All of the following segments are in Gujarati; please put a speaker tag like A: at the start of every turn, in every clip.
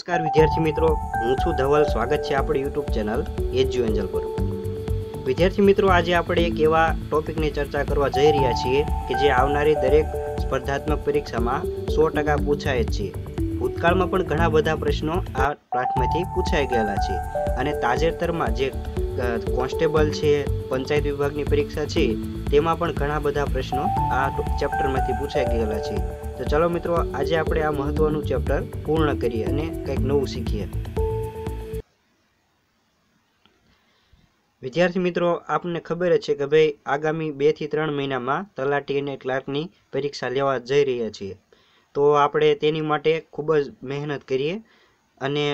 A: નમસ્કાર વિદ્યાર્થી મિત્રો હું છું ધવલ સ્વાગત છે આપણી યુટ્યુબ ચેનલ એજ્યુ એન્જલ પર વિદ્યાર્થી મિત્રો આજે આપણે એક એવા ટોપિકની ચર્ચા કરવા જઈ રહ્યા છીએ કે જે આવનારી દરેક સ્પર્ધાત્મક પરીક્ષામાં સો ટકા પૂછાય જ છે ભૂતકાળમાં પણ ઘણા બધા પ્રશ્નો આ પાઠમાંથી પૂછાઈ ગયેલા છે અને તાજેતરમાં જે કોન્સ્ટેબલ છે પંચાયત વિભાગની પરીક્ષા છે તેમાં પણ ઘણા બધા પ્રશ્નો આ ચેપ્ટરમાંથી પૂછાઈ ગયેલા છે તો ચાલો મિત્રો આજે આપણે આ મહત્વનું ચેપ્ટર પૂર્ણ કરીએ અને કંઈક નવું શીખીએ વિદ્યાર્થી મિત્રો આપને ખબર જ છે કે ભાઈ આગામી બેથી ત્રણ મહિનામાં તલાટી અને ક્લાર્કની પરીક્ષા લેવા જઈ રહ્યા છીએ તો આપણે તેની માટે ખૂબ જ મહેનત કરીએ અને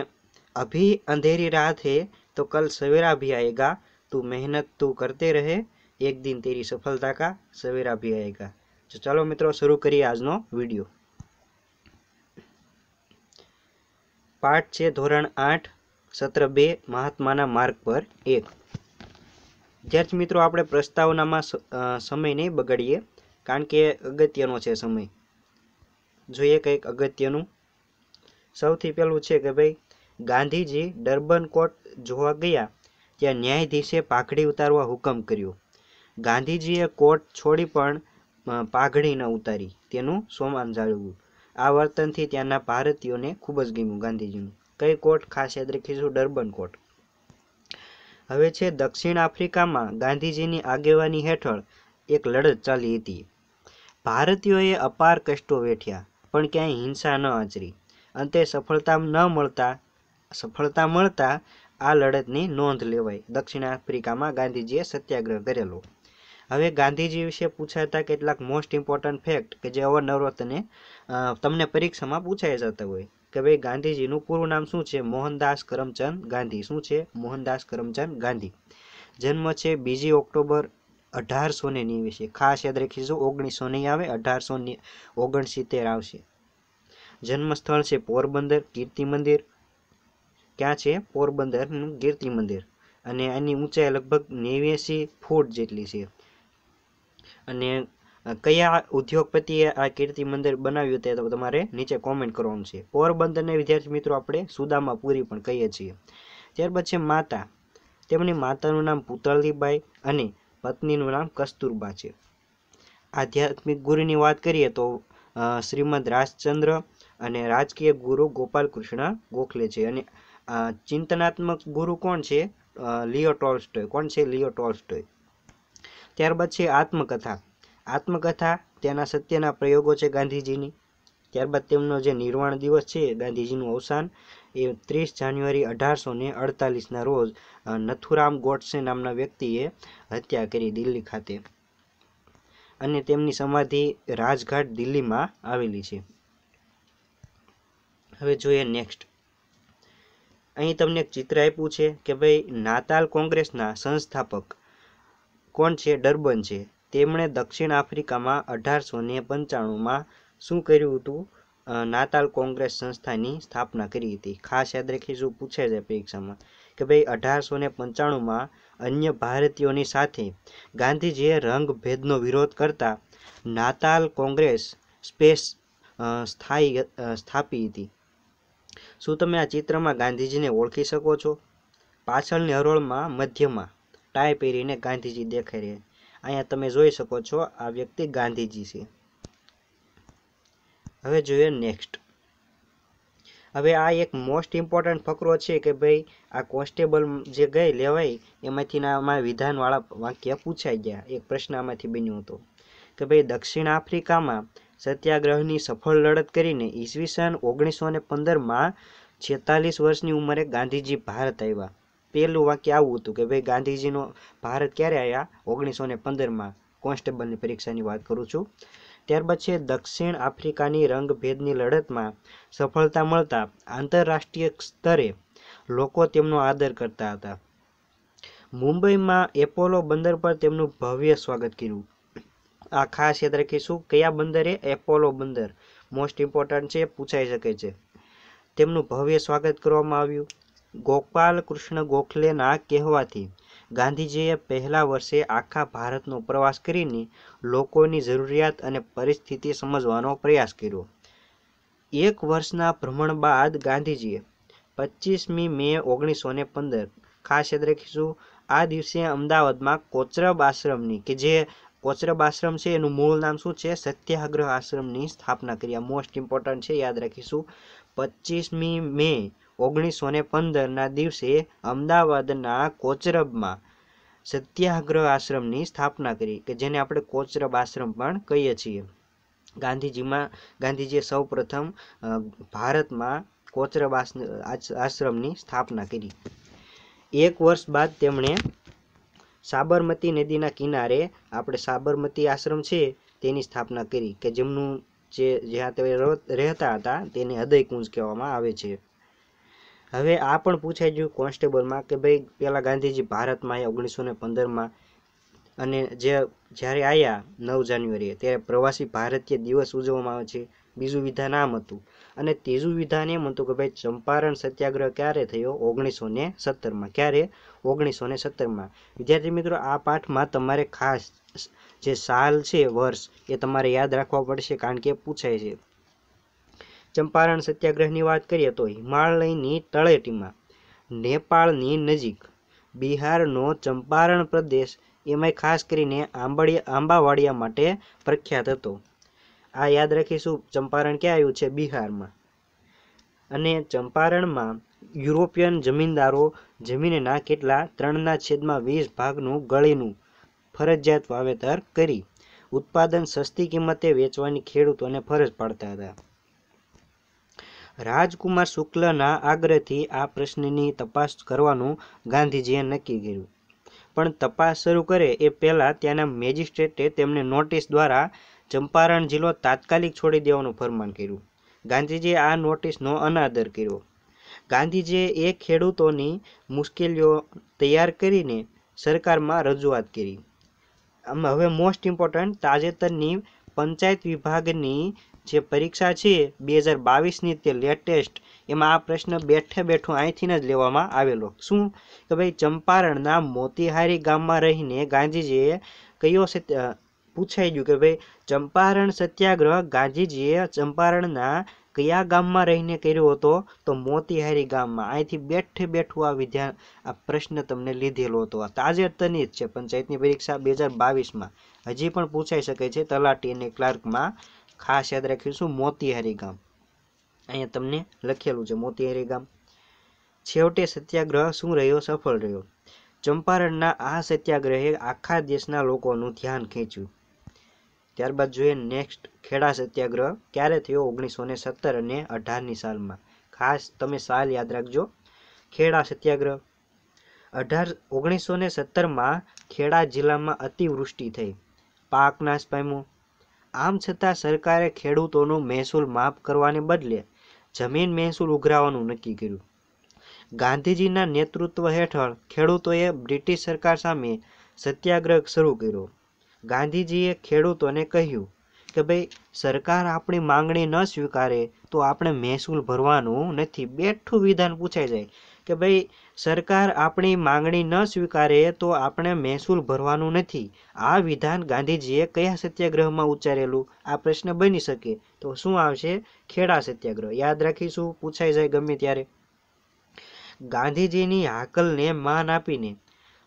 A: અભી અંધેરી રાત હે તો કલ સવેરા ભી આએગા તું મહેનત તું કરતે રહે એક દિન તેરી સફળતા કા સવેરા ભી આએગા તો ચાલો મિત્રો શરૂ કરીએ આજનો વિડીયો પાઠ છે ધોરણ આઠ સત્ર બે મહાત્માના માર્ગ પર એક વિદ્યાર્થી મિત્રો આપણે પ્રસ્તાવનામાં સમય નહીં બગાડીએ કારણ કે અગત્યનો છે સમય જોઈએ કંઈક અગત્યનું સૌથી પહેલું છે કે ભાઈ ગાંધીજી ડર્બન કોર્ટ જોવા ગયા ત્યાં ન્યાયાધીશે પાઘડી ઉતારવા હુકમ કર્યો ગાંધીજીએ કોર્ટ છોડી પણ પાઘડી ન ઉતારી તેનું સોમાન જાળવ્યું આ વર્તનથી ત્યાંના ભારતીયોને ખૂબ જ ગમ્યું ગાંધીજીનું કઈ કોટ ખાસ યાદ રાખીશું ડર્બન કોટ હવે છે દક્ષિણ આફ્રિકામાં ગાંધીજીની આગેવાની હેઠળ એક લડત ચાલી હતી ભારતીયોએ અપાર કષ્ટો વેઠ્યા પણ ક્યાંય હિંસા ન આચરી અંતે સફળતા ન મળતા સફળતા મળતા આ લડતની નોંધ લેવાય દક્ષિણ આફ્રિકામાં ગાંધીજીએ સત્યાગ્રહ કરેલો હવે ગાંધીજી વિશે પૂછાતા કેટલાક મોસ્ટ ઇમ્પોર્ટન્ટ ફેક્ટ કે જે અવારનવાર તને તમને પરીક્ષામાં પૂછાઈ જતા હોય કે ભાઈ ગાંધીજીનું પૂરું નામ શું છે મોહનદાસ કરમચંદ ગાંધી શું છે મોહનદાસ કરમચંદ ગાંધી જન્મ છે બીજી ઓક્ટોબર અઢારસો ને નેવ્યાસી ખાસ યાદ રાખીશું ઓગણીસો નહીં આવે અઢારસો ઓગણસિત્તેર આવશે જન્મસ્થળ છે પોરબંદર કીર્તિ મંદિર ક્યાં છે પોરબંદરનું કીર્તિ મંદિર અને એની ઊંચાઈ લગભગ નેવ્યાસી ફૂટ જેટલી છે અને કયા ઉદ્યોગપતિએ આ કીર્તિ મંદિર બનાવ્યું તે તો તમારે નીચે કોમેન્ટ કરવાનું છે પોરબંદરને વિદ્યાર્થી મિત્રો આપણે સુદામા પૂરી પણ કહીએ છીએ ત્યારબાદ છે માતા તેમની માતાનું નામ પુતળીબાઈ અને પત્નીનું નામ કસ્તુરબા છે આધ્યાત્મિક ગુરુની વાત કરીએ તો શ્રીમદ રાજચંદ્ર અને રાજકીય ગુરુ ગોપાલકૃષ્ણ ગોખલે છે અને ચિંતનાત્મક ગુરુ કોણ છે લિયો ટોલ્સ્ટોય કોણ છે લિયો ટોલ્સ્ટોય ત્યારબાદ છે આત્મકથા આત્મકથા તેના સત્યના પ્રયોગો છે ગાંધીજીની ત્યારબાદ તેમનો જે નિર્વાણ દિવસ છે ગાંધીજીનું અવસાન એ ત્રીસ જાન્યુઆરી અઢારસો ને અડતાલીસના રોજ નથુરામ ગોડસે નામના વ્યક્તિએ હત્યા કરી દિલ્હી ખાતે અને તેમની સમાધિ રાજઘાટ દિલ્હીમાં આવેલી છે હવે જોઈએ નેક્સ્ટ અહીં તમને એક ચિત્ર આપ્યું છે કે ભાઈ નાતાલ કોંગ્રેસના સંસ્થાપક કોણ છે ડર્બન છે તેમણે દક્ષિણ આફ્રિકામાં અઢારસો ને પંચાણુંમાં શું કર્યું હતું નાતાલ કોંગ્રેસ સંસ્થાની સ્થાપના કરી હતી ખાસ યાદ રાખીશું પૂછે છે પરીક્ષામાં કે ભાઈ અઢારસો ને પંચાણુંમાં અન્ય ભારતીયોની સાથે ગાંધીજીએ રંગભેદનો વિરોધ કરતા નાતાલ કોંગ્રેસ સ્પેસ સ્થાયી સ્થાપી હતી શું તમે આ ચિત્રમાં ગાંધીજીને ઓળખી શકો છો પાછળની હરોળમાં મધ્યમાં ટાઈ પહેરીને ગાંધીજી દેખાઈ રહ્યા અહીંયા તમે જોઈ શકો છો આ વ્યક્તિ ગાંધીજી છે હવે જોઈએ નેક્સ્ટ હવે આ એક મોસ્ટ ઇમ્પોર્ટન્ટ ફકરો છે કે ભાઈ આ કોન્સ્ટેબલ જે ગઈ લેવાય એમાંથી આમાં વિધાનવાળા વાક્ય પૂછાઈ ગયા એક પ્રશ્ન આમાંથી બન્યો હતો કે ભાઈ દક્ષિણ આફ્રિકામાં સત્યાગ્રહની સફળ લડત કરીને ઈસવીસન ઓગણીસો ને પંદરમાં છેતાલીસ વર્ષની ઉંમરે ગાંધીજી ભારત આવ્યા પહેલું વાક્ય આવું હતું કે ભાઈ ગાંધીજીનો ભારત ક્યારે આવ્યા ઓગણીસો ને પંદરમાં કોન્સ્ટેબલની પરીક્ષાની વાત કરું છું ત્યારબાદ છે દક્ષિણ આફ્રિકાની રંગભેદની લડતમાં સફળતા મળતા આંતરરાષ્ટ્રીય સ્તરે લોકો તેમનો આદર કરતા હતા મુંબઈમાં એપોલો બંદર પર તેમનું ભવ્ય સ્વાગત કર્યું આ ખાસ યાદ રાખીશું કયા બંદરે એપોલો બંદર મોસ્ટ ઇમ્પોર્ટન્ટ છે પૂછાઈ શકે છે તેમનું ભવ્ય સ્વાગત કરવામાં આવ્યું ગોપાલ કૃષ્ણ ગોખલેના કહેવાથી ગાંધીજીએ પહેલા વર્ષે આખા ભારતનો પ્રવાસ કરીને લોકોની જરૂરિયાત અને પરિસ્થિતિ સમજવાનો પ્રયાસ કર્યો એક વર્ષના ભ્રમણ બાદ ગાંધીજીએ પચીસમી મે ઓગણીસો ને પંદર ખાસ યાદ રાખીશું આ દિવસે અમદાવાદમાં કોચરબ આશ્રમની કે જે કોચરબ આશ્રમ છે એનું મૂળ નામ શું છે સત્યાગ્રહ આશ્રમની સ્થાપના કરી આ મોસ્ટ ઇમ્પોર્ટન્ટ છે યાદ રાખીશું પચીસમી મે ઓગણીસો ને પંદરના દિવસે અમદાવાદના કોચરબમાં સત્યાગ્રહ આશ્રમની સ્થાપના કરી કે જેને આપણે કોચરબ આશ્રમ પણ કહીએ છીએ ગાંધીજીમાં ગાંધીજીએ સૌપ્રથમ ભારતમાં કોચરબ આશ્રમની સ્થાપના કરી એક વર્ષ બાદ તેમણે સાબરમતી નદીના કિનારે આપણે સાબરમતી આશ્રમ છે તેની સ્થાપના કરી કે જેમનું જે જ્યાં તે રહેતા હતા તેને હૃદય કુંજ કહેવામાં આવે છે હવે આ પણ પૂછાય ગયું કોન્સ્ટેબલમાં કે ભાઈ પહેલાં ગાંધીજી ભારતમાં આવ્યા ઓગણીસો ને પંદરમાં અને જે જ્યારે આવ્યા નવ જાન્યુઆરીએ ત્યારે પ્રવાસી ભારતીય દિવસ ઉજવવામાં આવે છે બીજું વિધાન આમ હતું અને ત્રીજું વિધાન એમ હતું કે ભાઈ ચંપારણ સત્યાગ્રહ ક્યારે થયો ઓગણીસો ને સત્તરમાં ક્યારે ઓગણીસો ને સત્તરમાં વિદ્યાર્થી મિત્રો આ પાઠમાં તમારે ખાસ જે સાલ છે વર્ષ એ તમારે યાદ રાખવા પડશે કારણ કે પૂછાય છે ચંપારણ સત્યાગ્રહની વાત કરીએ તો હિમાલયની તળેટીમાં નેપાળની નજીક બિહારનો ચંપારણ પ્રદેશ એમાંય ખાસ કરીને આંબળી આંબાવાડિયા માટે પ્રખ્યાત હતો આ યાદ રાખીશું ચંપારણ ક્યાં આવ્યું છે બિહારમાં અને ચંપારણમાં યુરોપિયન જમીનદારો જમીનના કેટલા ત્રણના છેદમાં વીસ ભાગનું ગળીનું ફરજિયાત વાવેતર કરી ઉત્પાદન સસ્તી કિંમતે વેચવાની ખેડૂતોને ફરજ પાડતા હતા રાજકુમાર શુક્લના આગ્રહથી આ પ્રશ્નની તપાસ કરવાનું ગાંધીજીએ નક્કી કર્યું પણ તપાસ શરૂ કરે એ પહેલાં ત્યાંના મેજિસ્ટ્રેટે તેમને નોટિસ દ્વારા ચંપારણ જિલ્લો તાત્કાલિક છોડી દેવાનું ફરમાન કર્યું ગાંધીજીએ આ નોટિસનો અનાદર કર્યો ગાંધીજીએ એ ખેડૂતોની મુશ્કેલીઓ તૈયાર કરીને સરકારમાં રજૂઆત કરી હવે મોસ્ટ ઇમ્પોર્ટન્ટ તાજેતરની પંચાયત વિભાગની જે પરીક્ષા છે બે હજાર બાવીસની તે લેટેસ્ટ એમાં આ પ્રશ્ન બેઠે બેઠું અહીંથી જ લેવામાં આવેલો શું કે ભાઈ ચંપારણના મોતીહારી ગામમાં રહીને ગાંધીજીએ કયો સત્ય પૂછાઈ ગયું કે ભાઈ ચંપારણ સત્યાગ્રહ ગાંધીજીએ ચંપારણના કયા ગામમાં રહીને કર્યો હતો તો મોતીહારી ગામમાં અહીંથી બેઠે બેઠું આ વિધ્યા આ પ્રશ્ન તમને લીધેલો હતો આ તાજેતરની જ છે પંચાયતની પરીક્ષા બે હજાર બાવીસમાં હજી પણ પૂછાઈ શકે છે તલાટી ક્લાર્કમાં ખાસ યાદ રાખીશું મોતીહારી ગામ અહીંયા તમને લખેલું છે મોતીહારી ગામ છેવટે સત્યાગ્રહ શું રહ્યો સફળ રહ્યો ચંપારણના આ સત્યાગ્રહે આખા દેશના લોકોનું ધ્યાન ખેંચ્યું ત્યારબાદ જોઈએ નેક્સ્ટ ખેડા સત્યાગ્રહ ક્યારે થયો ઓગણીસો ને સત્તર અને અઢારની સાલમાં ખાસ તમે સાલ યાદ રાખજો ખેડા સત્યાગ્રહ અઢાર ઓગણીસો ને સત્તરમાં ખેડા જિલ્લામાં અતિવૃષ્ટિ થઈ પાક નાશ પામ્યો આમ છતાં સરકારે ખેડૂતોનો મહેસૂલ માફ કરવાને બદલે જમીન મહેસૂલ ઉઘરાવવાનું નક્કી કર્યું ગાંધીજીના નેતૃત્વ હેઠળ ખેડૂતોએ બ્રિટિશ સરકાર સામે સત્યાગ્રહ શરૂ કર્યો ગાંધીજીએ ખેડૂતોને કહ્યું કે ભાઈ સરકાર આપણી માંગણી ન સ્વીકારે તો આપણે મહેસૂલ ભરવાનું નથી બેઠું વિધાન પૂછાઈ જાય કે ભાઈ સરકાર આપણી માંગણી ન સ્વીકારે તો આપણે મહેસૂલ ભરવાનું નથી આ વિધાન ગાંધીજીએ કયા સત્યાગ્રહમાં ઉચ્ચારેલું આ પ્રશ્ન બની શકે તો શું આવશે ખેડા સત્યાગ્રહ યાદ રાખીશું પૂછાઈ જાય ગમે ત્યારે ગાંધીજીની હાકલને માન આપીને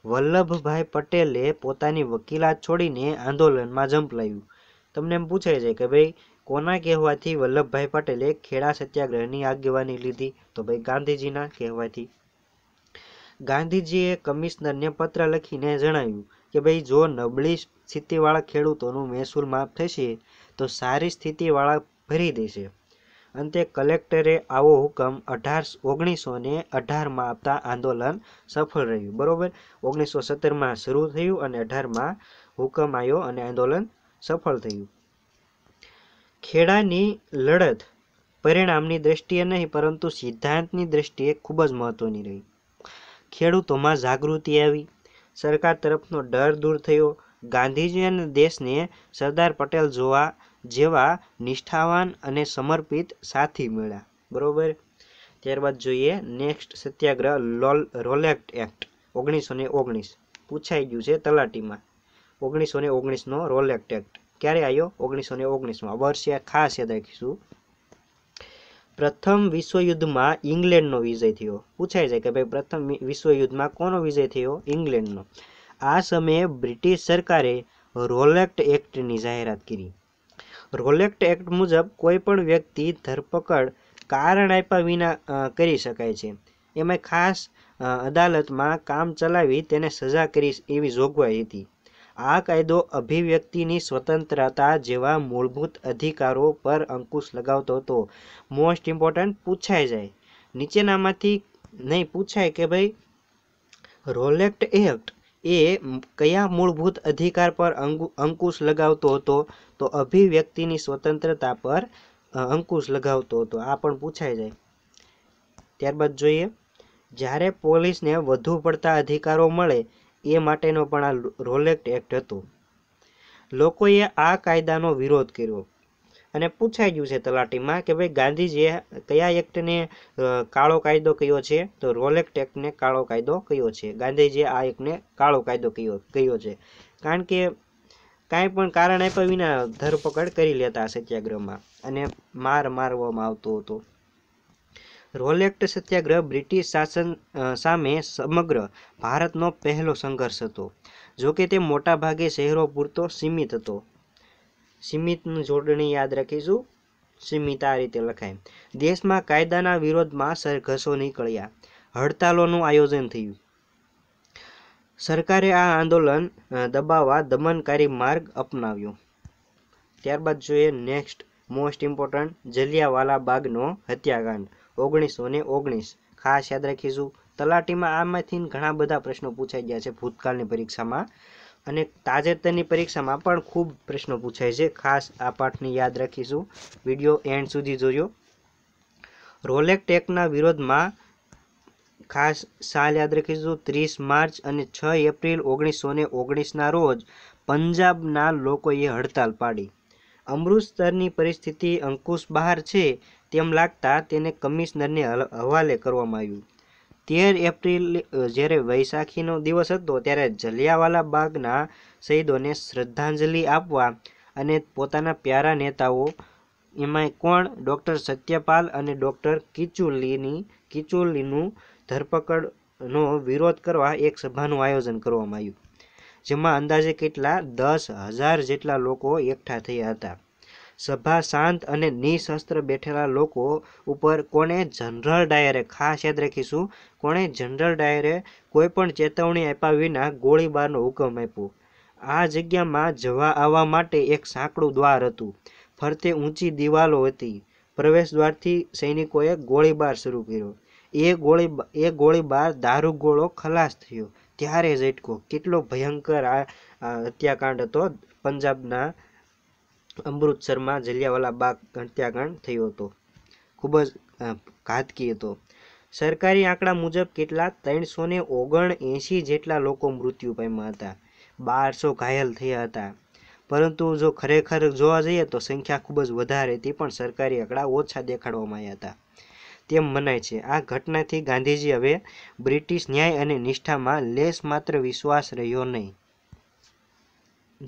A: વલ્લભભાઈ પટેલે પોતાની વકીલાત છોડીને આંદોલનમાં ઝંપલાવ્યું તમને એમ પૂછાય છે કે ભાઈ કોના કહેવાથી વલ્લભભાઈ પટેલે ખેડા સત્યાગ્રહની આગેવાની લીધી તો ભાઈ ગાંધીજીના કહેવાથી ગાંધીજીએ કમિશનરને પત્ર લખીને જણાવ્યું કે ભાઈ જો નબળી સ્થિતિવાળા ખેડૂતોનું મહેસૂલ માફ થશે તો સારી સ્થિતિવાળા ભરી દેશે અંતે કલેક્ટરે આવો હુકમ અઢાર ઓગણીસો ને અઢારમાં આપતા આંદોલન સફળ રહ્યું બરોબર ઓગણીસો સત્તરમાં શરૂ થયું અને અઢારમાં હુકમ આવ્યો અને આંદોલન સફળ થયું ખેડાની લડત પરિણામની દ્રષ્ટિએ નહીં પરંતુ સિદ્ધાંતની દ્રષ્ટિએ ખૂબ જ મહત્વની રહી ખેડૂતોમાં જાગૃતિ આવી સરકાર તરફનો ડર દૂર થયો ગાંધીજી અને દેશને સરદાર પટેલ જોવા જેવા નિષ્ઠાવાન અને સમર્પિત સાથી મળ્યા બરોબર ત્યારબાદ જોઈએ નેક્સ્ટ સત્યાગ્રહ લોલ રોલેક્ટ એક્ટ ઓગણીસો ને ઓગણીસ પૂછાઈ ગયું છે તલાટીમાં ઓગણીસો ને ઓગણીસનો રોલેક્ટ એક્ટ ક્યારે આવ્યો ઓગણીસો ને ઓગણીસમાં વર્ષે ખાસ યાદ રાખીશું પ્રથમ વિશ્વયુદ્ધમાં ઇંગ્લેન્ડનો વિજય થયો પૂછાય છે કે ભાઈ પ્રથમ વિશ્વયુદ્ધમાં કોનો વિજય થયો ઇંગ્લેન્ડનો આ સમયે બ્રિટિશ સરકારે રોલેક્ટ એક્ટની જાહેરાત કરી રોલેક્ટ એક્ટ મુજબ કોઈપણ વ્યક્તિ ધરપકડ કારણ આપ્યા વિના કરી શકાય છે એમાં ખાસ અદાલતમાં કામ ચલાવી તેને સજા કરી એવી જોગવાઈ હતી આ કાયદો અભિવ્યક્તિની સ્વતંત્રતા જેવા મૂળભૂત અધિકારો પર અંકુશ લગાવતો હતો મોસ્ટ ઇમ્પોર્ટન્ટ પૂછાઈ જાય નીચેનામાંથી નહીં પૂછાય કે ભાઈ રોલેક્ટ એક્ટ એ કયા મૂળભૂત અધિકાર પર અંકુશ લગાવતો હતો તો અભિવ્યક્તિની સ્વતંત્રતા પર અંકુશ લગાવતો હતો આ પણ પૂછાઈ જાય ત્યારબાદ જોઈએ જ્યારે પોલીસને વધુ પડતા અધિકારો મળે એ માટેનો પણ આ રોલેક્ટ એક્ટ હતો લોકોએ આ કાયદાનો વિરોધ કર્યો અને પૂછાઈ ગયું છે તલાટીમાં કે ભાઈ ગાંધીજીએ કયા એક્ટને કાળો કાયદો કયો છે તો રોલ એક્ટ એક્ટને કાળો કાયદો કયો છે ગાંધીજીએ આ એક્ટને કાળો કાયદો કયો કયો છે કારણ કે કાંઈ પણ કારણ આપ્યા વિના ધરપકડ કરી લેતા સત્યાગ્રહમાં અને માર મારવામાં આવતો હતો રોલેક્ટ સત્યાગ્રહ બ્રિટિશ શાસન સામે સમગ્ર ભારતનો પહેલો સંઘર્ષ હતો જોકે તે મોટાભાગે શહેરો પૂરતો સીમિત હતો સીમિતનું જોડણી યાદ રાખીશું સીમિત આ રીતે લખાય દેશમાં કાયદાના વિરોધમાં સરઘસો નીકળ્યા હડતાલોનું આયોજન થયું સરકારે આ આંદોલન દબાવવા દમનકારી માર્ગ અપનાવ્યો ત્યારબાદ જોઈએ નેક્સ્ટ મોસ્ટ ઇમ્પોર્ટન્ટ જલિયાવાલા બાગનો હત્યાકાંડ ઓગણીસો ને ઓગણીસ ખાસ યાદ રાખીશું તલાટીમાં આમાંથી ઘણા બધા પ્રશ્નો પૂછાઈ ગયા છે ભૂતકાળની પરીક્ષામાં અને તાજેતરની પરીક્ષામાં પણ ખૂબ પ્રશ્નો પૂછાય છે ખાસ આ પાઠને યાદ રાખીશું વિડીયો એન્ડ સુધી જોયો રોલેક ટેકના વિરોધમાં ખાસ સાલ યાદ રાખીશું ત્રીસ માર્ચ અને છ એપ્રિલ ઓગણીસો ને ઓગણીસના રોજ પંજાબના લોકોએ હડતાલ પાડી અમૃતસરની પરિસ્થિતિ અંકુશ બહાર છે તેમ લાગતા તેને કમિશનરને હવાલે કરવામાં આવ્યું તેર એપ્રિલ જ્યારે વૈશાખીનો દિવસ હતો ત્યારે જલિયાવાલા બાગના શહીદોને શ્રદ્ધાંજલિ આપવા અને પોતાના પ્યારા નેતાઓ એમાં કોણ ડૉક્ટર સત્યપાલ અને ડૉક્ટર કિચુલીની કિચુલીનું ધરપકડનો વિરોધ કરવા એક સભાનું આયોજન કરવામાં આવ્યું જેમાં અંદાજે કેટલા દસ હજાર જેટલા લોકો એકઠા થયા હતા સભા શાંત અને નિશસ્ત્ર બેઠેલા લોકો ઉપર કોણે જનરલ ડાયરે ખાસ યાદ રાખીશું કોણે જનરલ ડાયરે કોઈ પણ ચેતવણી આપ્યા વિના ગોળીબારનો હુકમ આપ્યો આ જગ્યામાં જવા આવવા માટે એક સાંકડું દ્વાર હતું ફરતે ઊંચી દિવાલો હતી પ્રવેશ દ્વારથી સૈનિકોએ ગોળીબાર શરૂ કર્યો એ ગોળી એ ગોળીબાર દારૂ ગોળો ખલાસ થયો ત્યારે ઝટકો કેટલો ભયંકર આ હત્યાકાંડ હતો પંજાબના અમૃતસરમાં જલિયાવાલા બાગ હત્યાકાંડ થયો હતો ખૂબ જ ઘાતકી હતો સરકારી આંકડા મુજબ કેટલા ત્રણસો ને ઓગણ એંસી જેટલા લોકો મૃત્યુ પામ્યા હતા બારસો ઘાયલ થયા હતા પરંતુ જો ખરેખર જોવા જઈએ તો સંખ્યા ખૂબ જ વધારે હતી પણ સરકારી આંકડા ઓછા દેખાડવામાં આવ્યા હતા તેમ મનાય છે આ ઘટનાથી ગાંધીજી હવે બ્રિટિશ ન્યાય અને નિષ્ઠામાં લેસ માત્ર વિશ્વાસ રહ્યો નહીં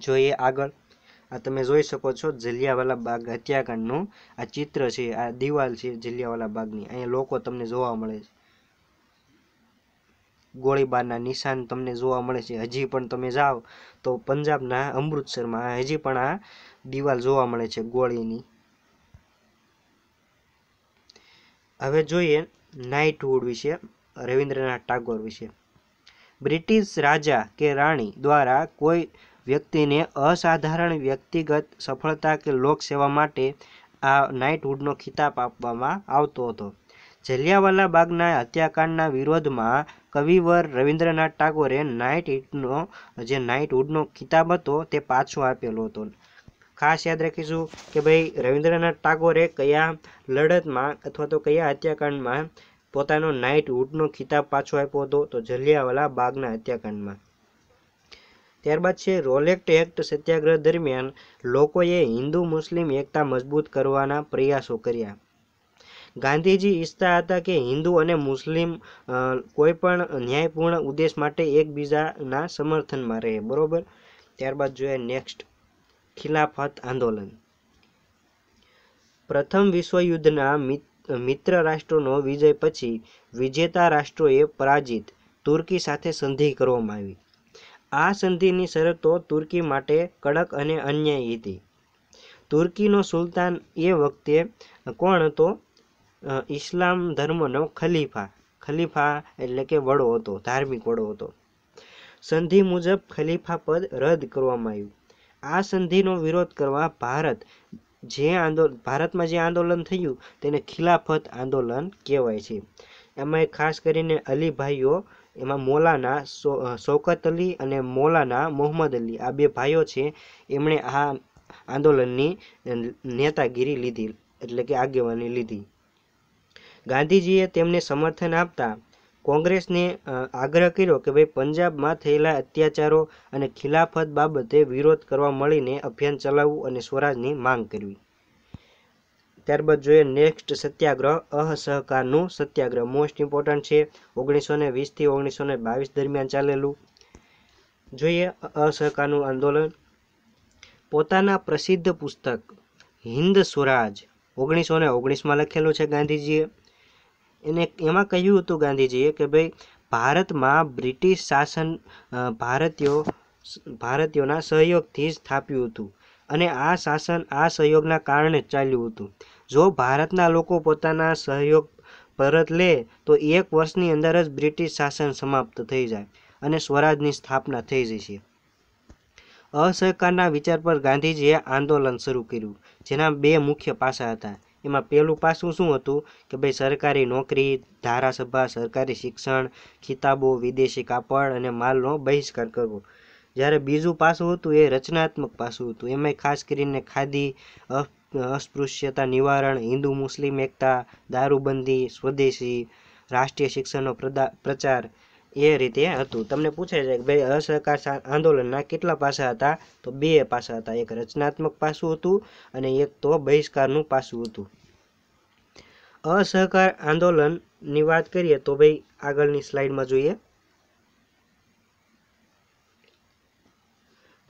A: જોઈએ આગળ આ તમે જોઈ શકો છો જલિયાવાલા બાગ હત્યાકાંડનું આ ચિત્ર છે આ દિવાલ છે જલિયાવાલા બાગની અહીંયા લોકો તમને જોવા મળે છે ગોળીબારના નિશાન તમને જોવા મળે છે હજી પણ તમે જાઓ તો પંજાબના અમૃતસરમાં હજી પણ આ દિવાલ જોવા મળે છે ગોળીની હવે જોઈએ નાઇટવુડ વિશે રવિન્દ્રનાથ ટાગોર વિશે બ્રિટિશ રાજા કે રાણી દ્વારા કોઈ વ્યક્તિને અસાધારણ વ્યક્તિગત સફળતા કે લોકસેવા માટે આ નાઇટહૂડનો ખિતાબ આપવામાં આવતો હતો જલિયાવાલા બાગના હત્યાકાંડના વિરોધમાં કવિવર રવિન્દ્રનાથ ટાગોરે નાઇટ નાઇટહૂડનો જે નાઇટહૂડનો ખિતાબ હતો તે પાછો આપેલો હતો ખાસ યાદ રાખીશું કે ભાઈ રવિન્દ્રનાથ ટાગોરે કયા લડતમાં અથવા તો કયા હત્યાકાંડમાં પોતાનો નાઇટહૂડનો ખિતાબ પાછો આપ્યો હતો તો જલિયાવાલા બાગના હત્યાકાંડમાં ત્યારબાદ છે રોલેક્ટ એક્ટ સત્યાગ્રહ દરમિયાન લોકોએ હિન્દુ મુસ્લિમ એકતા મજબૂત કરવાના પ્રયાસો કર્યા ગાંધીજી ઈચ્છતા હતા કે હિન્દુ અને મુસ્લિમ કોઈપણ ન્યાયપૂર્ણ ઉદ્દેશ માટે એકબીજાના સમર્થનમાં રહે બરોબર ત્યારબાદ જોઈએ નેક્સ્ટ ખિલાફત આંદોલન પ્રથમ વિશ્વયુદ્ધના મિત્ર રાષ્ટ્રોનો વિજય પછી વિજેતા રાષ્ટ્રોએ પરાજિત તુર્કી સાથે સંધિ કરવામાં આવી આ સંધિની શરતો તુર્કી માટે કડક અને અન્યાયી હતી તુર્કીનો સુલતાન એ વખતે કોણ હતો ઇસ્લામ ધર્મનો ખલીફા ખલીફા એટલે કે વડો હતો ધાર્મિક વડો હતો સંધિ મુજબ ખલીફા પદ રદ કરવામાં આવ્યું આ સંધિનો વિરોધ કરવા ભારત જે આંદોલન ભારતમાં જે આંદોલન થયું તેને ખિલાફત આંદોલન કહેવાય છે એમાં ખાસ કરીને અલીભાઈઓ એમાં મોલાના શૌકત અલી અને મોલાના મોહમ્મદ અલી આ બે ભાઈઓ છે એમણે આ આંદોલનની નેતાગીરી લીધી એટલે કે આગેવાની લીધી ગાંધીજીએ તેમને સમર્થન આપતા કોંગ્રેસને આગ્રહ કર્યો કે ભાઈ પંજાબમાં થયેલા અત્યાચારો અને ખિલાફત બાબતે વિરોધ કરવા મળીને અભિયાન ચલાવવું અને સ્વરાજની માંગ કરવી ત્યારબાદ જોઈએ નેક્સ્ટ સત્યાગ્રહ અસહકારનું સત્યાગ્રહ મોસ્ટ ઇમ્પોર્ટન્ટ છે ઓગણીસો ને વીસથી ઓગણીસો ને બાવીસ દરમિયાન ચાલેલું જોઈએ અસહકારનું આંદોલન પોતાના પ્રસિદ્ધ પુસ્તક હિન્દ સ્વરાજ ઓગણીસો ને ઓગણીસમાં લખેલું છે ગાંધીજીએ એને એમાં કહ્યું હતું ગાંધીજીએ કે ભાઈ ભારતમાં બ્રિટિશ શાસન ભારતીયો ભારતીયોના સહયોગથી સ્થાપ્યું હતું અને આ શાસન આ સહયોગના કારણે જ ચાલ્યું હતું જો ભારતના લોકો પોતાના સહયોગ પરત લે તો એક વર્ષની અંદર જ બ્રિટિશ શાસન સમાપ્ત થઈ જાય અને સ્વરાજની સ્થાપના થઈ જશે અસહકારના વિચાર પર ગાંધીજીએ આંદોલન શરૂ કર્યું જેના બે મુખ્ય પાસા હતા એમાં પહેલું પાસું શું હતું કે ભાઈ સરકારી નોકરી ધારાસભા સરકારી શિક્ષણ ખિતાબો વિદેશી કાપડ અને માલનો બહિષ્કાર કરવો જ્યારે બીજું પાસું હતું એ રચનાત્મક પાસું હતું એમાં ખાસ કરીને ખાદી અસ્પૃશ્યતા નિવારણ હિન્દુ મુસ્લિમ એકતા દારૂબંધી સ્વદેશી રાષ્ટ્રીય શિક્ષણનો પ્રચાર એ રીતે હતું તમને પૂછે છે કે ભાઈ અસહકાર આંદોલનના કેટલા પાસા હતા તો બે પાસા હતા એક રચનાત્મક પાસું હતું અને એક તો બહિષ્કારનું પાસું હતું અસહકાર આંદોલનની વાત કરીએ તો ભાઈ આગળની સ્લાઇડમાં જોઈએ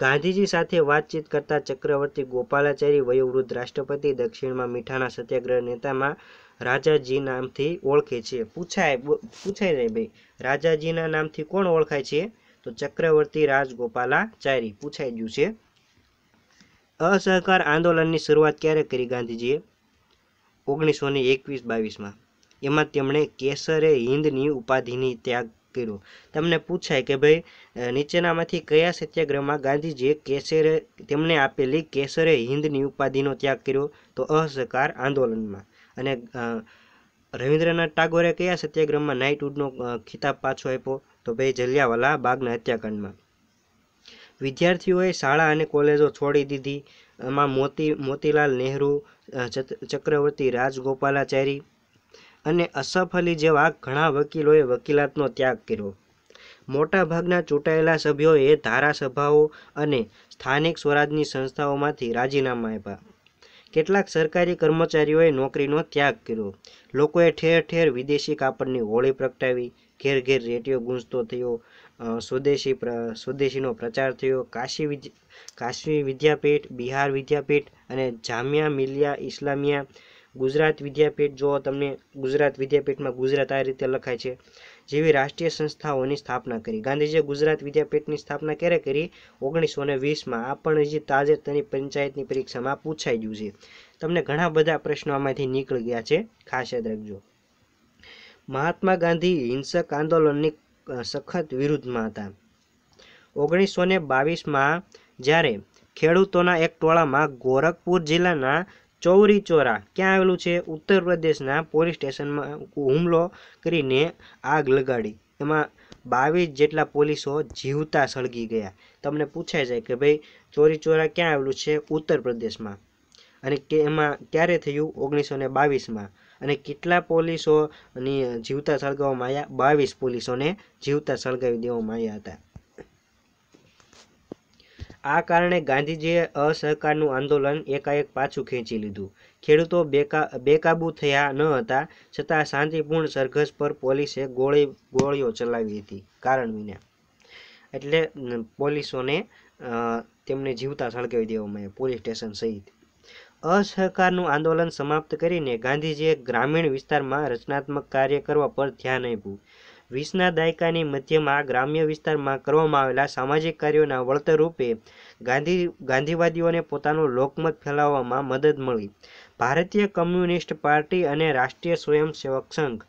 A: ગાંધીજી સાથે વાતચીત કરતા ચક્રવર્તી ગોપાલાચારી વયોવૃદ્ધ રાષ્ટ્રપતિ દક્ષિણમાં મીઠાના સત્યાગ્રહ નેતામાં રાજાજી નામથી ઓળખે છે પૂછાય પૂછાય નહીં ભાઈ રાજાજીના નામથી કોણ ઓળખાય છે તો ચક્રવર્તી રાજગોપાલાચારી પૂછાઈ ગયું છે અસહકાર આંદોલનની શરૂઆત ક્યારે કરી ગાંધીજીએ ઓગણીસો ને એકવીસ બાવીસમાં એમાં તેમણે કેસરે હિંદની ઉપાધિની ત્યાગ કર્યું તમને પૂછાય કે ભાઈ નીચેનામાંથી કયા સત્યાગ્રહમાં ગાંધીજીએ કેસરે તેમને આપેલી કેસરે હિન્દની ઉપાધિનો ત્યાગ કર્યો તો અસહકાર આંદોલનમાં અને રવિન્દ્રનાથ ટાગોરે કયા સત્યાગ્રહમાં નાઇટવુડનો ખિતાબ પાછો આપ્યો તો ભાઈ જલિયાવાલા બાગના હત્યાકાંડમાં વિદ્યાર્થીઓએ શાળા અને કોલેજો છોડી દીધી એમાં મોતી મોતીલાલ નહેરુ ચક્રવર્તી રાજગોપાલાચારી અને અસફ અલી જેવા ઘણા વકીલોએ વકીલાતનો ત્યાગ કર્યો મોટાભાગના ચૂંટાયેલા સભ્યોએ ધારાસભાઓ અને સ્થાનિક સ્વરાજની સંસ્થાઓમાંથી રાજીનામા આપ્યા કેટલાક સરકારી કર્મચારીઓએ નોકરીનો ત્યાગ કર્યો લોકોએ ઠેર ઠેર વિદેશી કાપડની હોળી પ્રગટાવી ઘેર ઘેર રેટિયો ગુંજતો થયો સ્વદેશી સ્વદેશીનો પ્રચાર થયો કાશી કાશી વિદ્યાપીઠ બિહાર વિદ્યાપીઠ અને જામિયા મિલિયા ઇસ્લામિયા ગુજરાત વિદ્યાપીઠ જો તમને ગુજરાત વિદ્યાપીઠમાં ગુજરાત આ રીતે લખાય છે જેવી રાષ્ટ્રીય સંસ્થાઓની સ્થાપના કરી ગાંધીજીએ ગુજરાત વિદ્યાપીઠની સ્થાપના ક્યારે કરી ઓગણીસો ને વીસમાં આ પણ હજી તાજેતરની પંચાયતની પરીક્ષામાં પૂછાઈ ગયું છે તમને ઘણા બધા પ્રશ્નો આમાંથી નીકળી ગયા છે ખાસ યાદ રાખજો મહાત્મા ગાંધી હિંસક આંદોલનની સખત વિરુદ્ધમાં હતા ઓગણીસો ને બાવીસમાં જ્યારે ખેડૂતોના એક ટોળામાં ગોરખપુર જિલ્લાના ચૌરી ચોરા ક્યાં આવેલું છે ઉત્તર પ્રદેશના પોલીસ સ્ટેશનમાં હુમલો કરીને આગ લગાડી એમાં બાવીસ જેટલા પોલીસો જીવતા સળગી ગયા તમને પૂછાય છે કે ભાઈ ચોરી ચોરા ક્યાં આવેલું છે ઉત્તર પ્રદેશમાં અને કે એમાં ક્યારે થયું ઓગણીસો ને બાવીસમાં અને કેટલા પોલીસોની જીવતા સળગાવવામાં આવ્યા બાવીસ પોલીસોને જીવતા સળગાવી દેવામાં આવ્યા હતા આ કારણે ગાંધીજીએ અસહકારનું આંદોલન એકાએક પાછું ખેંચી લીધું ખેડૂતો બેકા બેકાબૂ થયા ન હતા છતાં શાંતિપૂર્ણ સરઘસ પર પોલીસે ગોળી ગોળીઓ ચલાવી હતી કારણ વિના એટલે પોલીસોને તેમને જીવતા સળગાવી દેવામાં આવ્યા પોલીસ સ્ટેશન સહિત અસહકારનું આંદોલન સમાપ્ત કરીને ગાંધીજીએ ગ્રામીણ વિસ્તારમાં રચનાત્મક કાર્ય કરવા પર ધ્યાન આપ્યું વીસના દાયકાની મધ્યમાં ગ્રામ્ય વિસ્તારમાં કરવામાં આવેલા સામાજિક કાર્યોના વળતર રૂપે ગાંધી ગાંધીવાદીઓને પોતાનું લોકમત ફેલાવવામાં મદદ મળી ભારતીય કમ્યુનિસ્ટ પાર્ટી અને રાષ્ટ્રીય સ્વયંસેવક સંઘ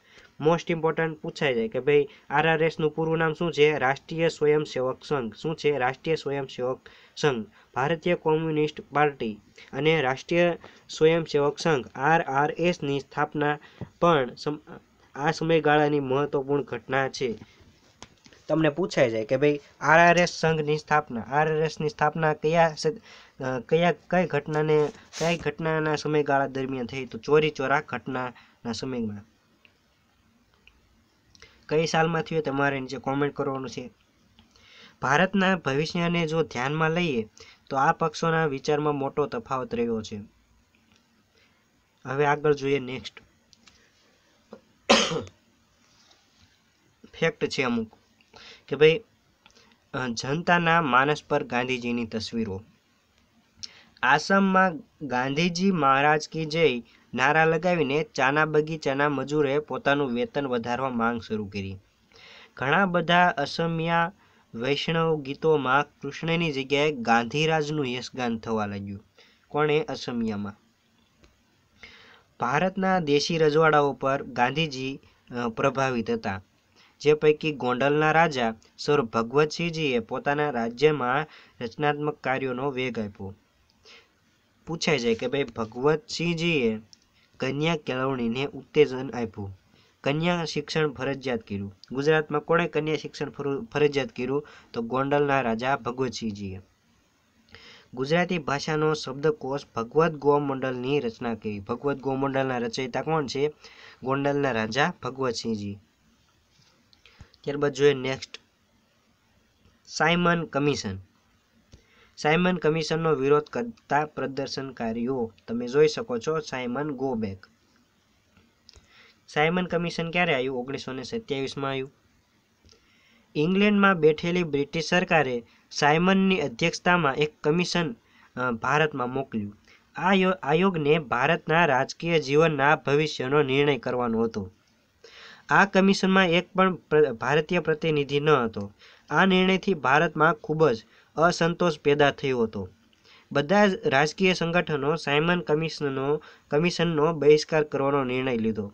A: મોસ્ટ ઇમ્પોર્ટન્ટ પૂછાય છે કે ભાઈ આરઆરએસનું પૂરું નામ શું છે રાષ્ટ્રીય સ્વયંસેવક સંઘ શું છે રાષ્ટ્રીય સ્વયંસેવક સંઘ ભારતીય કોમ્યુનિસ્ટ પાર્ટી અને રાષ્ટ્રીય સ્વયંસેવક સંઘ આરઆરએસની સ્થાપના પણ આ સમયગાળાની મહત્વપૂર્ણ ઘટના છે તમને પૂછાય જાય કે ભાઈ આરઆરએસ સંઘની સ્થાપના આરઆરએસની સ્થાપના કયા કયા કઈ ઘટનાને કઈ ઘટનાના સમયગાળા દરમિયાન થઈ તો ચોરી ચોરા ઘટનાના સમયમાં કઈ સાલમાં થયું તમારે નીચે કોમેન્ટ કરવાનું છે ભારતના ભવિષ્યને જો ધ્યાનમાં લઈએ તો આ પક્ષોના વિચારમાં મોટો તફાવત રહ્યો છે હવે આગળ જોઈએ નેક્સ્ટ ફેક્ટ છે અમુક કે ભાઈ જનતાના માનસ પર ગાંધીજીની તસવીરો આસામમાં ગાંધીજી મહારાજ કી જય નારા લગાવીને ચાના બગીચાના મજૂરે પોતાનું વેતન વધારવા માંગ શરૂ કરી ઘણા બધા અસમિયા વૈષ્ણવ ગીતોમાં કૃષ્ણની જગ્યાએ ગાંધીરાજનું યશગાન થવા લાગ્યું કોણે અસમિયામાં ભારતના દેશી રજવાડાઓ પર ગાંધીજી પ્રભાવિત હતા જે પૈકી ગોંડલના રાજા સ્વર ભગવતસિંહજીએ પોતાના રાજ્યમાં રચનાત્મક કાર્યોનો વેગ આપ્યો પૂછાય છે કે ભાઈ ભગવતસિંહજીએ કન્યા કેળવણીને ઉત્તેજન આપ્યું કન્યા શિક્ષણ ફરજિયાત કર્યું ગુજરાતમાં કોણે કન્યા શિક્ષણ ફરજિયાત કર્યું તો ગોંડલના રાજા ભગવતસિંહજીએ ગુજરાતી ભાષાનો શબ્દકોષ ભગવદ્ ગોમંડલની રચના કહી ભગવદ્ ગોમંડલના રચયિતા કોણ છે ગોંડલના રાજા ભગવતસિંહજી ત્યારબાદ જોઈએ નેક્સ્ટ સાયમન કમિશન સાયમન કમિશનનો વિરોધ કરતા પ્રદર્શનકારીઓ તમે જોઈ શકો છો Simon go back Simon commission ક્યારે આવ્યું ઓગણીસો ને સત્યાવીસમાં આવ્યું ઇંગ્લેન્ડમાં બેઠેલી બ્રિટિશ સરકારે સાયમનની અધ્યક્ષતામાં એક કમિશન ભારતમાં મોકલ્યું આ આયોગને ભારતના રાજકીય જીવનના ભવિષ્યનો નિર્ણય કરવાનો હતો આ કમિશનમાં એક પણ ભારતીય પ્રતિનિધિ ન હતો આ નિર્ણયથી ભારતમાં ખૂબ જ અસંતોષ પેદા થયો હતો બધા જ રાજકીય સંગઠનો સાયમન કમિશનનો કમિશનનો બહિષ્કાર કરવાનો નિર્ણય લીધો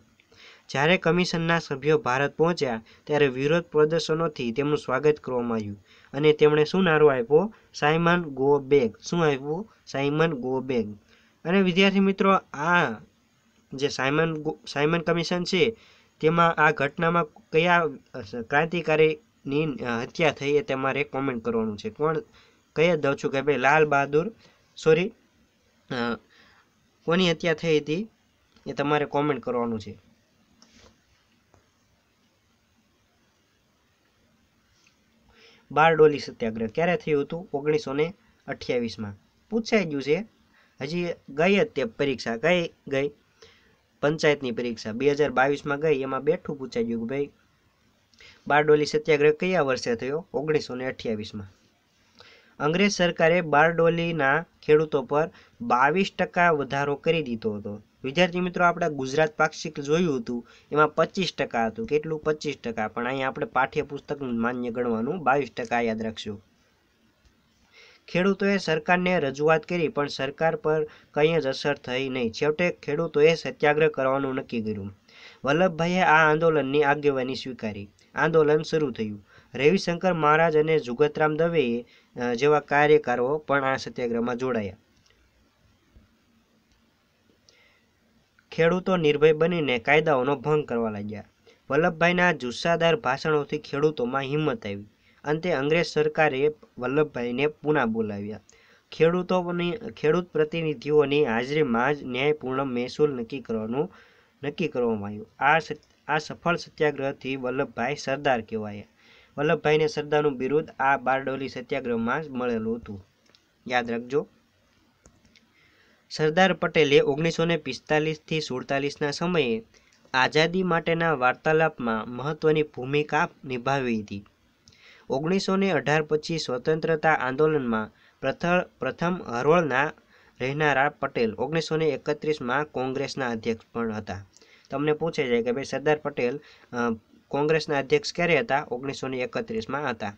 A: જ્યારે કમિશનના સભ્યો ભારત પહોંચ્યા ત્યારે વિરોધ પ્રદર્શનોથી તેમનું સ્વાગત કરવામાં આવ્યું અને તેમણે શું નારો આપ્યો સાયમન ગો બેગ શું આપ્યું સાયમન ગો બેગ અને વિદ્યાર્થી મિત્રો આ જે સાયમન સાયમન કમિશન છે તેમાં આ ઘટનામાં કયા ક્રાંતિકારીની હત્યા થઈ એ તમારે કોમેન્ટ કરવાનું છે કોણ કહી જ દઉં છું કે ભાઈ લાલ બહાદુર સોરી કોની હત્યા થઈ હતી એ તમારે કોમેન્ટ કરવાનું છે બારડોલી સત્યાગ્રહ ક્યારે થયું હતું ઓગણીસો ને અઠ્યાવીસમાં પૂછાઈ ગયું છે હજી ગઈ જ તે પરીક્ષા ગઈ ગઈ પંચાયતની પરીક્ષા બે હજાર બાવીસમાં ગઈ એમાં બેઠું પૂછાઈ ગયું ભાઈ બારડોલી સત્યાગ્રહ કયા વર્ષે થયો ઓગણીસો ને અઠ્યાવીસમાં અંગ્રેજ સરકારે બારડોલીના ખેડૂતો પર બાવીસ ટકા વધારો કરી દીધો હતો વિદ્યાર્થી મિત્રો આપણે ગુજરાત પાક્ષિક જોયું હતું એમાં પચીસ ટકા હતું કેટલું પચીસ ટકા પણ અહીંયા આપણે પાઠ્યપુસ્તકનું માન્ય ગણવાનું બાવીસ ટકા યાદ રાખશું ખેડૂતોએ સરકારને રજૂઆત કરી પણ સરકાર પર કંઈ જ અસર થઈ નહીં છેવટે ખેડૂતોએ સત્યાગ્રહ કરવાનું નક્કી કર્યું વલ્લભભાઈએ આ આંદોલનની આગેવાની સ્વીકારી આંદોલન શરૂ થયું રવિશંકર મહારાજ અને જુગતરામ દવેએ જેવા કાર્યકારો પણ આ સત્યાગ્રહમાં જોડાયા ખેડૂતો નિર્ભય બનીને કાયદાઓનો ભંગ કરવા લાગ્યા વલ્લભભાઈના જુસ્સાદાર ભાષણોથી ખેડૂતોમાં હિંમત આવી અંતે અંગ્રેજ સરકારે વલ્લભભાઈને પૂના બોલાવ્યા ખેડૂતોની ખેડૂત પ્રતિનિધિઓની હાજરીમાં જ ન્યાયપૂર્ણ મહેસૂલ નક્કી કરવાનું નક્કી કરવામાં આવ્યું આ આ સફળ સત્યાગ્રહથી વલ્લભભાઈ સરદાર કહેવાયા વલ્લભભાઈને સરદારનું બિરુદ આ બારડોલી સત્યાગ્રહમાં જ મળેલું હતું યાદ રાખજો સરદાર પટેલે ઓગણીસો ને પિસ્તાલીસથી સુડતાલીસના સમયે આઝાદી માટેના વાર્તાલાપમાં મહત્વની ભૂમિકા નિભાવી હતી ઓગણીસો ને અઢાર પછી સ્વતંત્રતા આંદોલનમાં પ્રથમ પ્રથમ હરોળના રહેનારા પટેલ ઓગણીસો ને એકત્રીસમાં કોંગ્રેસના અધ્યક્ષ પણ હતા તમને પૂછે છે કે ભાઈ સરદાર પટેલ કોંગ્રેસના અધ્યક્ષ ક્યારે હતા ઓગણીસો ને એકત્રીસમાં હતા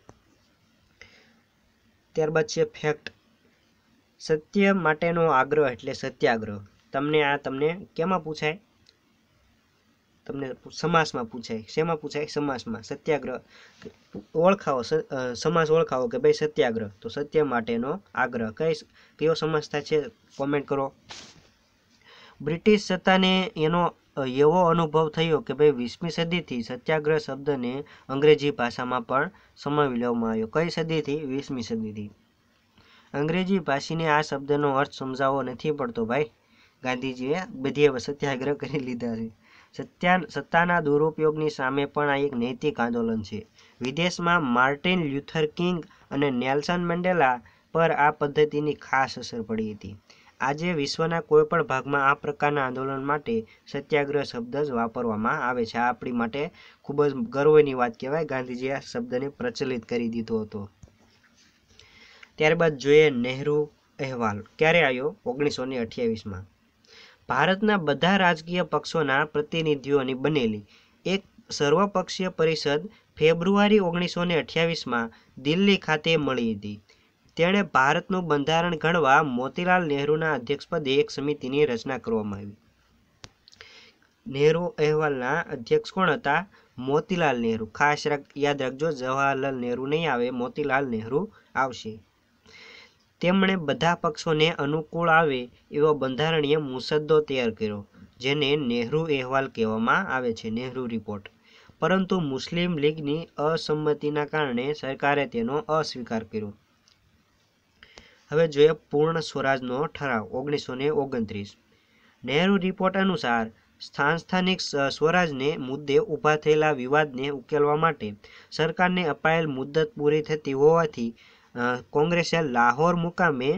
A: ત્યારબાદ છે ફેક્ટ સત્ય માટેનો આગ્રહ એટલે સત્યાગ્રહ તમને આ તમને કેમાં પૂછાય તમને સમાસમાં પૂછાય શેમાં પૂછાય સમાસમાં સત્યાગ્રહ ઓળખાવો સમાસ ઓળખાવો કે ભાઈ સત્યાગ્રહ તો સત્ય માટેનો આગ્રહ કઈ કયો સમાસ થાય છે કોમેન્ટ કરો બ્રિટિશ સત્તાને એનો એવો અનુભવ થયો કે ભાઈ વીસમી સદીથી સત્યાગ્રહ શબ્દને અંગ્રેજી ભાષામાં પણ સમાવી લેવામાં આવ્યો કઈ સદીથી વીસમી સદીથી અંગ્રેજી ભાષીને આ શબ્દનો અર્થ સમજાવવો નથી પડતો ભાઈ ગાંધીજીએ બધી સત્યાગ્રહ કરી લીધા છે સત્યા સત્તાના દુરુપયોગની સામે પણ આ એક નૈતિક આંદોલન છે વિદેશમાં માર્ટિન લ્યુથર કિંગ અને નેલ્સન મેન્ડેલા પર આ પદ્ધતિની ખાસ અસર પડી હતી આજે વિશ્વના કોઈપણ ભાગમાં આ પ્રકારના આંદોલન માટે સત્યાગ્રહ શબ્દ જ વાપરવામાં આવે છે આ આપણી માટે ખૂબ જ ગર્વની વાત કહેવાય ગાંધીજી આ શબ્દને પ્રચલિત કરી દીધો હતો ત્યારબાદ જોઈએ નહેરુ અહેવાલ ક્યારે આવ્યો ઓગણીસો ને અઠ્યાવીસમાં ભારતના બધા રાજકીય પક્ષોના પ્રતિનિધિઓની બનેલી એક સર્વપક્ષીય પરિષદ ફેબ્રુઆરી ઓગણીસો ને અઠ્યાવીસમાં દિલ્હી ખાતે મળી હતી તેણે ભારતનું બંધારણ ઘડવા મોતીલાલ નહેરુના અધ્યક્ષપદે એક સમિતિની રચના કરવામાં આવી નહેરુ અહેવાલના અધ્યક્ષ કોણ હતા મોતીલાલ નહેરુ ખાસ યાદ રાખજો જવાહરલાલ નહેરુ નહીં આવે મોતીલાલ નહેરુ આવશે તેમણે બધા પક્ષોને અનુકૂળ આવે એવો બંધારણીય મુસદ્દો તૈયાર કર્યો જેને નેહરુ અહેવાલ કહેવામાં આવે છે નેહરુ રિપોર્ટ પરંતુ મુસ્લિમ લીગની અસંમતિના કારણે સરકારે તેનો અસ્વીકાર કર્યો હવે જોઈએ પૂર્ણ સ્વરાજનો ઠરાવ ઓગણીસો ને ઓગણત્રીસ નેહરુ રિપોર્ટ અનુસાર સ્થાન સાંસ્થાનિક સ્વરાજને મુદ્દે ઊભા થયેલા વિવાદને ઉકેલવા માટે સરકારને અપાયેલ મુદ્દત પૂરી થતી હોવાથી કોંગ્રેસે લાહોર મુકામે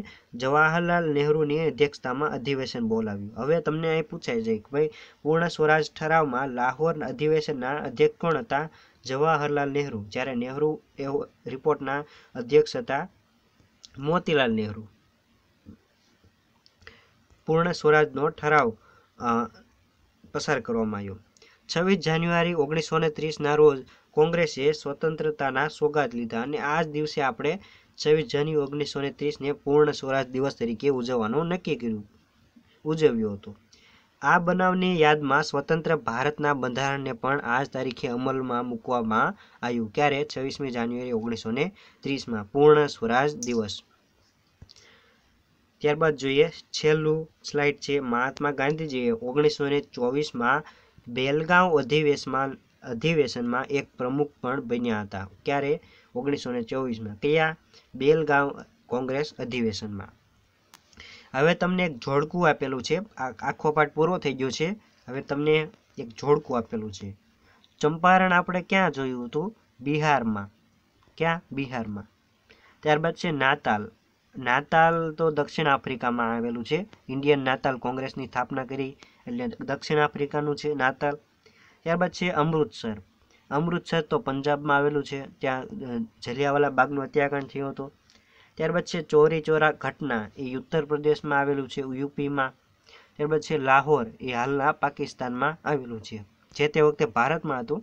A: જવાહરલાલ નહેરુની અધ્યક્ષતામાં અધિવેશન બોલાવ્યું હવે તમને અહીં પૂછાય જાય કે ભાઈ પૂર્ણ સ્વરાજ ઠરાવમાં લાહોર અધિવેશનના અધ્યક્ષ કોણ હતા જવાહરલાલ નહેરુ જ્યારે નહેરુ એવો રિપોર્ટના અધ્યક્ષ હતા મોતીલાલ નહેરુ પૂર્ણ સ્વરાજનો ઠરાવ પસાર કરવામાં આવ્યો છવ્વીસ જાન્યુઆરી ઓગણીસો ને ત્રીસના રોજ કોંગ્રેસે સ્વતંત્રતાના સોગાદ લીધા અને આ જ દિવસે આપણે છવ્વીસ જાન્યુ ઓગણીસો ને ત્રીસને પૂર્ણ સ્વરાજ દિવસ તરીકે ઉજવવાનું નક્કી કર્યું ઉજવ્યું હતું આ બનાવની યાદમાં સ્વતંત્ર ભારતના બંધારણને પણ આજ તારીખે અમલમાં મૂકવામાં આવ્યું ક્યારે છવ્વીસમી જાન્યુઆરી ઓગણીસો ને ત્રીસમાં પૂર્ણ સ્વરાજ દિવસ ત્યારબાદ જોઈએ છેલ્લું સ્લાઇડ છે મહાત્મા ગાંધીજીએ ઓગણીસો ને ચોવીસમાં બેલગાંવ અધિવેશમાં અધિવેશનમાં એક પ્રમુખ પણ બન્યા હતા ક્યારે ઓગણીસો ને ચોવીસમાં કયા બેલગાંવ કોંગ્રેસ અધિવેશનમાં હવે તમને એક જોડકું આપેલું છે આખો પાઠ પૂરો થઈ ગયો છે હવે તમને એક જોડકું આપેલું છે ચંપારણ આપણે ક્યાં જોયું હતું બિહારમાં ક્યાં બિહારમાં ત્યારબાદ છે નાતાલ નાતાલ તો દક્ષિણ આફ્રિકામાં આવેલું છે ઇન્ડિયન નાતાલ કોંગ્રેસની સ્થાપના કરી એટલે દક્ષિણ આફ્રિકાનું છે નાતાલ ત્યારબાદ છે અમૃતસર અમૃતસર તો પંજાબમાં આવેલું છે ત્યાં જલિયાવાલા બાગનું હત્યાકાંડ થયું હતું ત્યારબાદ છે ચોરી ચોરા ઘટના એ ઉત્તર પ્રદેશમાં આવેલું છે યુપીમાં ત્યારબાદ છે લાહોર એ હાલના પાકિસ્તાનમાં આવેલું છે જે તે વખતે ભારતમાં હતું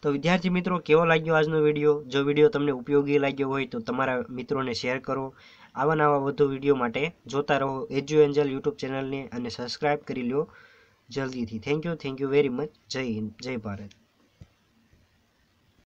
A: તો વિદ્યાર્થી મિત્રો કેવો લાગ્યો આજનો વિડીયો જો વિડીયો તમને ઉપયોગી લાગ્યો હોય તો તમારા મિત્રોને શેર કરો આવા નવા વધુ વિડીયો માટે જોતા રહો એજ્યુ એન્જલ યુટ્યુબ ચેનલને અને સબસ્ક્રાઇબ કરી લો જલ્દીથી thank you thank you very much જય હિન્દ જય ભારત